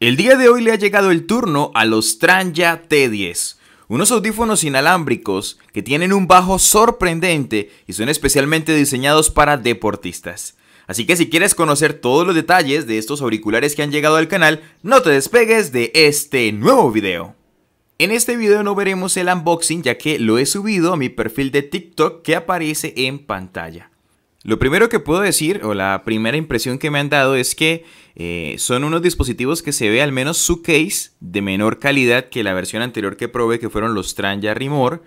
El día de hoy le ha llegado el turno a los Tranja T10, unos audífonos inalámbricos que tienen un bajo sorprendente y son especialmente diseñados para deportistas. Así que si quieres conocer todos los detalles de estos auriculares que han llegado al canal, no te despegues de este nuevo video. En este video no veremos el unboxing ya que lo he subido a mi perfil de TikTok que aparece en pantalla. Lo primero que puedo decir, o la primera impresión que me han dado, es que eh, son unos dispositivos que se ve al menos su case de menor calidad que la versión anterior que probé, que fueron los Tranja Rimor.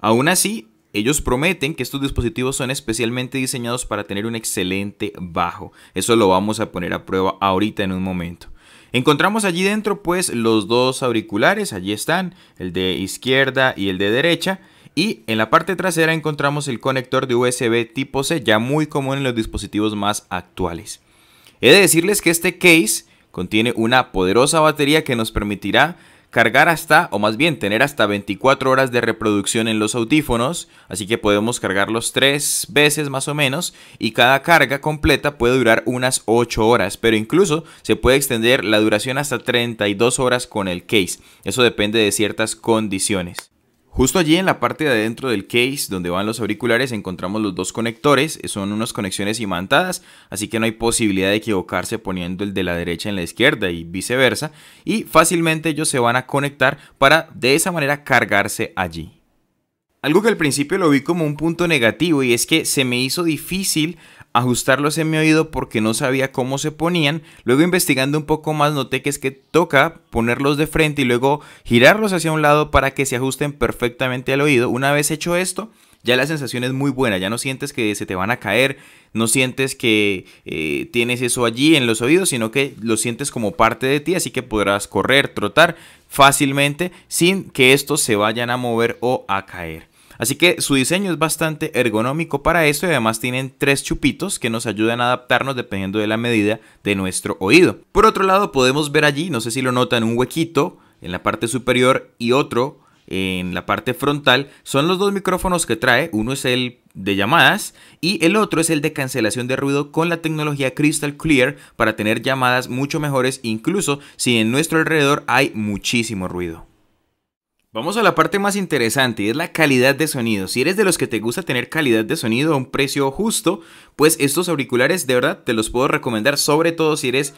Aún así, ellos prometen que estos dispositivos son especialmente diseñados para tener un excelente bajo. Eso lo vamos a poner a prueba ahorita en un momento. Encontramos allí dentro pues los dos auriculares, allí están, el de izquierda y el de derecha. Y en la parte trasera encontramos el conector de USB tipo C, ya muy común en los dispositivos más actuales. He de decirles que este case contiene una poderosa batería que nos permitirá cargar hasta, o más bien tener hasta 24 horas de reproducción en los audífonos, así que podemos cargarlos tres veces más o menos y cada carga completa puede durar unas 8 horas, pero incluso se puede extender la duración hasta 32 horas con el case, eso depende de ciertas condiciones. Justo allí en la parte de adentro del case donde van los auriculares encontramos los dos conectores, eh, son unas conexiones imantadas, así que no hay posibilidad de equivocarse poniendo el de la derecha en la izquierda y viceversa, y fácilmente ellos se van a conectar para de esa manera cargarse allí. Algo que al principio lo vi como un punto negativo y es que se me hizo difícil ajustarlos en mi oído porque no sabía cómo se ponían. Luego investigando un poco más noté que es que toca ponerlos de frente y luego girarlos hacia un lado para que se ajusten perfectamente al oído. Una vez hecho esto, ya la sensación es muy buena, ya no sientes que se te van a caer, no sientes que eh, tienes eso allí en los oídos, sino que lo sientes como parte de ti, así que podrás correr, trotar fácilmente sin que estos se vayan a mover o a caer. Así que su diseño es bastante ergonómico para esto y además tienen tres chupitos que nos ayudan a adaptarnos dependiendo de la medida de nuestro oído. Por otro lado podemos ver allí, no sé si lo notan, un huequito en la parte superior y otro en la parte frontal son los dos micrófonos que trae. Uno es el de llamadas y el otro es el de cancelación de ruido con la tecnología Crystal Clear para tener llamadas mucho mejores incluso si en nuestro alrededor hay muchísimo ruido. Vamos a la parte más interesante y es la calidad de sonido. Si eres de los que te gusta tener calidad de sonido a un precio justo, pues estos auriculares de verdad te los puedo recomendar, sobre todo si eres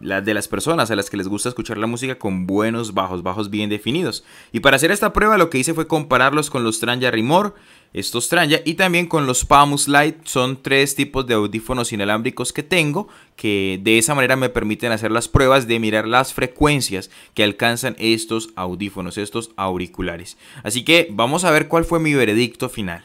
de las personas a las que les gusta escuchar la música con buenos bajos, bajos bien definidos. Y para hacer esta prueba lo que hice fue compararlos con los Tranja Rimor, estos Tranja, y también con los Pamus Light Son tres tipos de audífonos inalámbricos que tengo, que de esa manera me permiten hacer las pruebas de mirar las frecuencias que alcanzan estos audífonos, estos auriculares. Así que vamos a ver cuál fue mi veredicto final.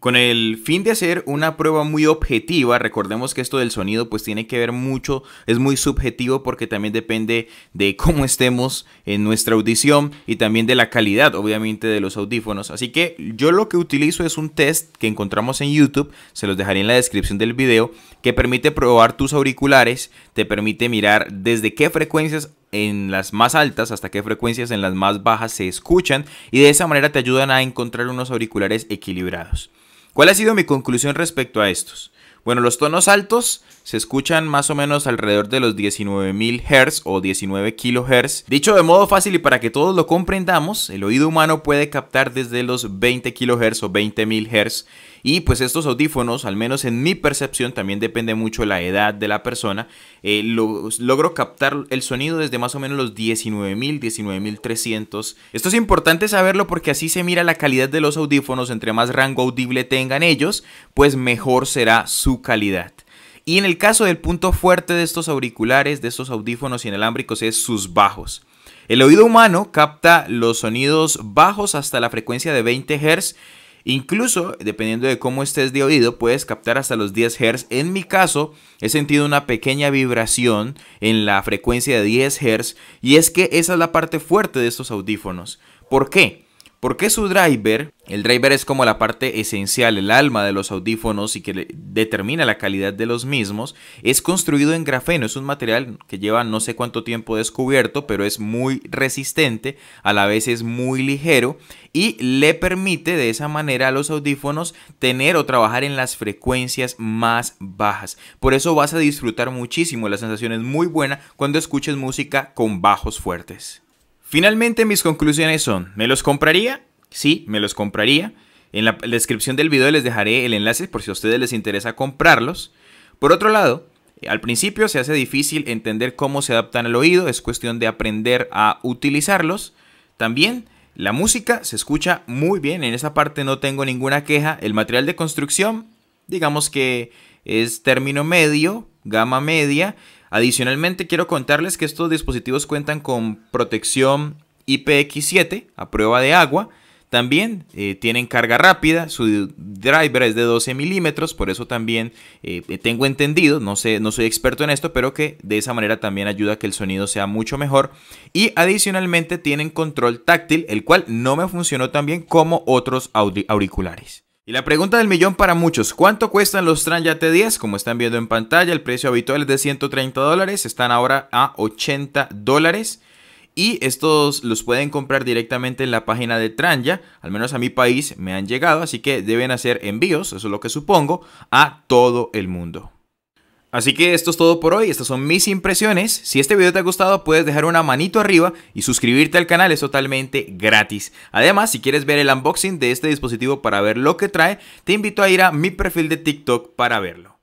Con el fin de hacer una prueba muy objetiva, recordemos que esto del sonido pues tiene que ver mucho, es muy subjetivo porque también depende de cómo estemos en nuestra audición y también de la calidad obviamente de los audífonos. Así que yo lo que utilizo es un test que encontramos en YouTube, se los dejaré en la descripción del video, que permite probar tus auriculares, te permite mirar desde qué frecuencias en las más altas hasta qué frecuencias en las más bajas se escuchan y de esa manera te ayudan a encontrar unos auriculares equilibrados. ¿Cuál ha sido mi conclusión respecto a estos? Bueno, los tonos altos se escuchan más o menos alrededor de los 19.000 Hz o 19 kHz. Dicho de modo fácil y para que todos lo comprendamos, el oído humano puede captar desde los 20 kHz o 20.000 Hz y pues estos audífonos, al menos en mi percepción, también depende mucho la edad de la persona, eh, logro captar el sonido desde más o menos los 19.000, 19.300. Esto es importante saberlo porque así se mira la calidad de los audífonos, entre más rango audible tengan ellos, pues mejor será su calidad. Y en el caso del punto fuerte de estos auriculares, de estos audífonos inalámbricos, es sus bajos. El oído humano capta los sonidos bajos hasta la frecuencia de 20 Hz Incluso, dependiendo de cómo estés de oído, puedes captar hasta los 10 Hz. En mi caso, he sentido una pequeña vibración en la frecuencia de 10 Hz y es que esa es la parte fuerte de estos audífonos. ¿Por qué? Porque su driver, el driver es como la parte esencial, el alma de los audífonos y que determina la calidad de los mismos, es construido en grafeno, es un material que lleva no sé cuánto tiempo descubierto, pero es muy resistente, a la vez es muy ligero y le permite de esa manera a los audífonos tener o trabajar en las frecuencias más bajas. Por eso vas a disfrutar muchísimo, la sensación es muy buena cuando escuches música con bajos fuertes. Finalmente mis conclusiones son, ¿me los compraría? Sí, me los compraría. En la descripción del video les dejaré el enlace por si a ustedes les interesa comprarlos. Por otro lado, al principio se hace difícil entender cómo se adaptan al oído, es cuestión de aprender a utilizarlos. También la música se escucha muy bien, en esa parte no tengo ninguna queja. El material de construcción, digamos que es término medio, gama media. Adicionalmente, quiero contarles que estos dispositivos cuentan con protección IPX7 a prueba de agua. También eh, tienen carga rápida, su driver es de 12 milímetros, por eso también eh, tengo entendido, no, sé, no soy experto en esto, pero que de esa manera también ayuda a que el sonido sea mucho mejor. Y adicionalmente tienen control táctil, el cual no me funcionó tan bien como otros auriculares. Y la pregunta del millón para muchos, ¿cuánto cuestan los Tranja T10? Como están viendo en pantalla, el precio habitual es de 130 dólares, están ahora a 80 dólares. Y estos los pueden comprar directamente en la página de Tranja, al menos a mi país me han llegado, así que deben hacer envíos, eso es lo que supongo, a todo el mundo. Así que esto es todo por hoy, estas son mis impresiones. Si este video te ha gustado puedes dejar una manito arriba y suscribirte al canal, es totalmente gratis. Además, si quieres ver el unboxing de este dispositivo para ver lo que trae, te invito a ir a mi perfil de TikTok para verlo.